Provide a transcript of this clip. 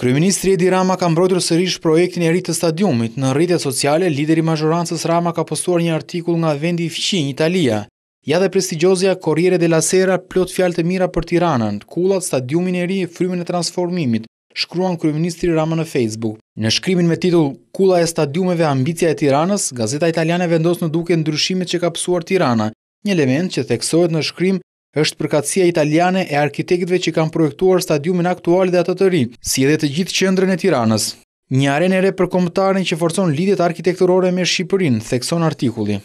Kryeministri Edi Rama ka mbrojtur sërish projektin e rritë të stadiumit. Në rritët sociale, lideri mazhorancës Rama ka postuar një artikull nga vendi i fqinj Italia. Ja dhe prestigjozja Corriere della Sera plot fjalë të mira për Tiranën, kullat stadiumin e ri e frymën e transformimit, shkruan Kryeministri Rama në Facebook. Në shkrimin me titull Kulla e stadiumeve ambicia e Tiranës, gazeta italiane vendos në duke ndryshimet që ka pësuar Tirana, një element që theksohet në shkrim është përkatësia italiane e arkitektve që kanë projektuar stadiumin aktual dhe atë të ri, si edhe të gjithë qëndrën e tiranës. Një arenë e re për komptarën që forcon lidit arkitekturore me Shqipërin, thekson artikulli.